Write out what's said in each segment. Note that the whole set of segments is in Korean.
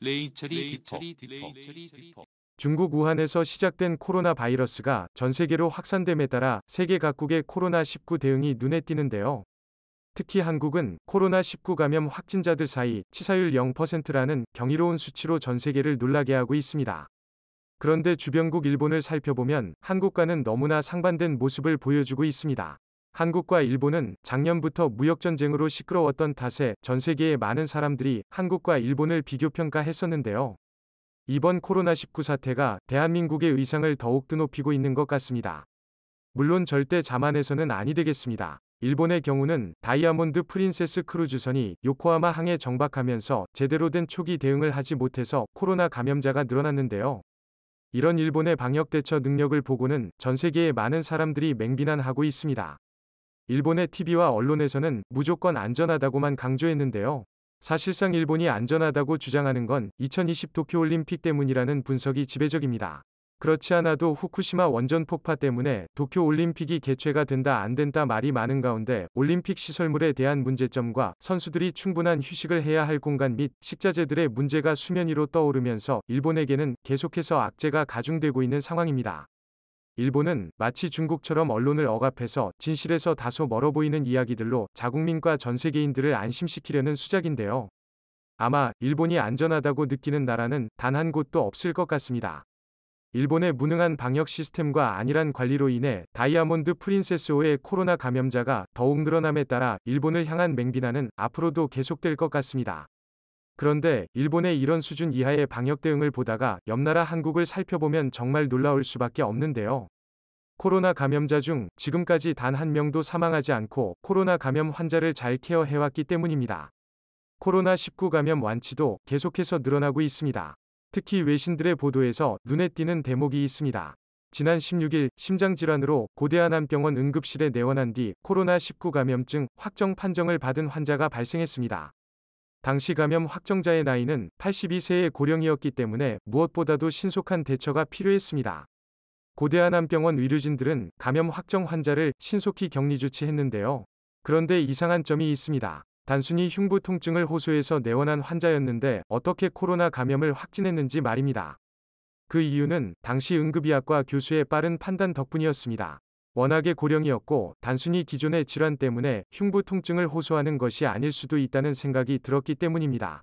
레이첼이 디퍼. 중국 우한에서 시작된 코로나 바이러스가 전 세계로 확산됨에 따라 세계 각국의 코로나19 대응이 눈에 띄는데요. 특히 한국은 코로나19 감염 확진자들 사이 치사율 0%라는 경이로운 수치로 전 세계를 놀라게 하고 있습니다. 그런데 주변국 일본을 살펴보면 한국과는 너무나 상반된 모습을 보여주고 있습니다. 한국과 일본은 작년부터 무역전쟁으로 시끄러웠던 탓에 전 세계의 많은 사람들이 한국과 일본을 비교평가했었는데요. 이번 코로나19 사태가 대한민국의 의상을 더욱 드높이고 있는 것 같습니다. 물론 절대 자만해서는 아니 되겠습니다. 일본의 경우는 다이아몬드 프린세스 크루즈선이 요코하마 항에 정박하면서 제대로 된 초기 대응을 하지 못해서 코로나 감염자가 늘어났는데요. 이런 일본의 방역 대처 능력을 보고는 전 세계의 많은 사람들이 맹비난하고 있습니다. 일본의 TV와 언론에서는 무조건 안전하다고만 강조했는데요. 사실상 일본이 안전하다고 주장하는 건 2020 도쿄올림픽 때문이라는 분석이 지배적입니다. 그렇지 않아도 후쿠시마 원전 폭파 때문에 도쿄올림픽이 개최가 된다 안 된다 말이 많은 가운데 올림픽 시설물에 대한 문제점과 선수들이 충분한 휴식을 해야 할 공간 및 식자재들의 문제가 수면 위로 떠오르면서 일본에게는 계속해서 악재가 가중되고 있는 상황입니다. 일본은 마치 중국처럼 언론을 억압해서 진실에서 다소 멀어 보이는 이야기들로 자국민과 전 세계인들을 안심시키려는 수작인데요. 아마 일본이 안전하다고 느끼는 나라는 단 한 곳도 없을 것 같습니다. 일본의 무능한 방역 시스템과 안일한 관리로 인해 다이아몬드 프린세스호의 코로나 감염자가 더욱 늘어남에 따라 일본을 향한 맹비난은 앞으로도 계속될 것 같습니다. 그런데 일본의 이런 수준 이하의 방역 대응을 보다가 옆나라 한국을 살펴보면 정말 놀라울 수밖에 없는데요. 코로나 감염자 중 지금까지 단 한 명도 사망하지 않고 코로나 감염 환자를 잘 케어해왔기 때문입니다. 코로나19 감염 완치도 계속해서 늘어나고 있습니다. 특히 외신들의 보도에서 눈에 띄는 대목이 있습니다. 지난 16일 심장질환으로 고대한암병원 응급실에 내원한 뒤 코로나19 감염증 확정 판정을 받은 환자가 발생했습니다. 당시 감염 확정자의 나이는 82세의 고령이었기 때문에 무엇보다도 신속한 대처가 필요했습니다. 고대한암병원 의료진들은 감염 확정 환자를 신속히 격리 조치했는데요. 그런데 이상한 점이 있습니다. 단순히 흉부 통증을 호소해서 내원한 환자였는데 어떻게 코로나 감염을 확진했는지 말입니다. 그 이유는 당시 응급의학과 교수의 빠른 판단 덕분이었습니다. 워낙에 고령이었고 단순히 기존의 질환 때문에 흉부 통증을 호소하는 것이 아닐 수도 있다는 생각이 들었기 때문입니다.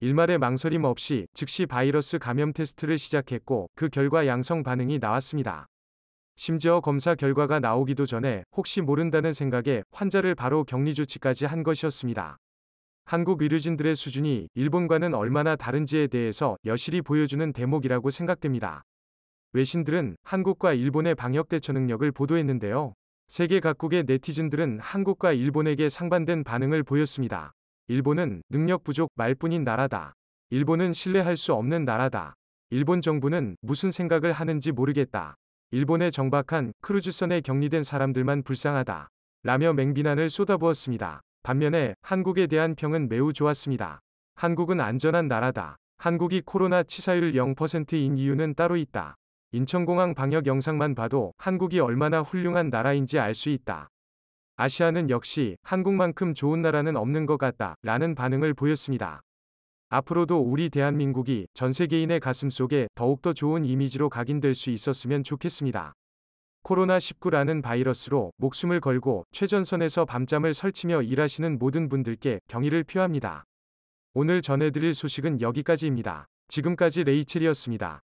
일말의 망설임 없이 즉시 바이러스 감염 테스트를 시작했고 그 결과 양성 반응이 나왔습니다. 심지어 검사 결과가 나오기도 전에 혹시 모른다는 생각에 환자를 바로 격리 조치까지 한 것이었습니다. 한국 의료진들의 수준이 일본과는 얼마나 다른지에 대해서 여실히 보여주는 대목이라고 생각됩니다. 외신들은 한국과 일본의 방역 대처 능력을 보도했는데요. 세계 각국의 네티즌들은 한국과 일본에게 상반된 반응을 보였습니다. 일본은 능력 부족 말뿐인 나라다. 일본은 신뢰할 수 없는 나라다. 일본 정부는 무슨 생각을 하는지 모르겠다. 일본의 정박한 크루즈선에 격리된 사람들만 불쌍하다. 라며 맹비난을 쏟아부었습니다. 반면에 한국에 대한 평은 매우 좋았습니다. 한국은 안전한 나라다. 한국이 코로나 치사율 0%인 이유는 따로 있다. 인천공항 방역 영상만 봐도 한국이 얼마나 훌륭한 나라인지 알 수 있다. 아시아는 역시 한국만큼 좋은 나라는 없는 것 같다 라는 반응을 보였습니다. 앞으로도 우리 대한민국이 전 세계인의 가슴 속에 더욱더 좋은 이미지로 각인될 수 있었으면 좋겠습니다. 코로나19라는 바이러스로 목숨을 걸고 최전선에서 밤잠을 설치며 일하시는 모든 분들께 경의를 표합니다. 오늘 전해드릴 소식은 여기까지입니다. 지금까지 레이첼이었습니다.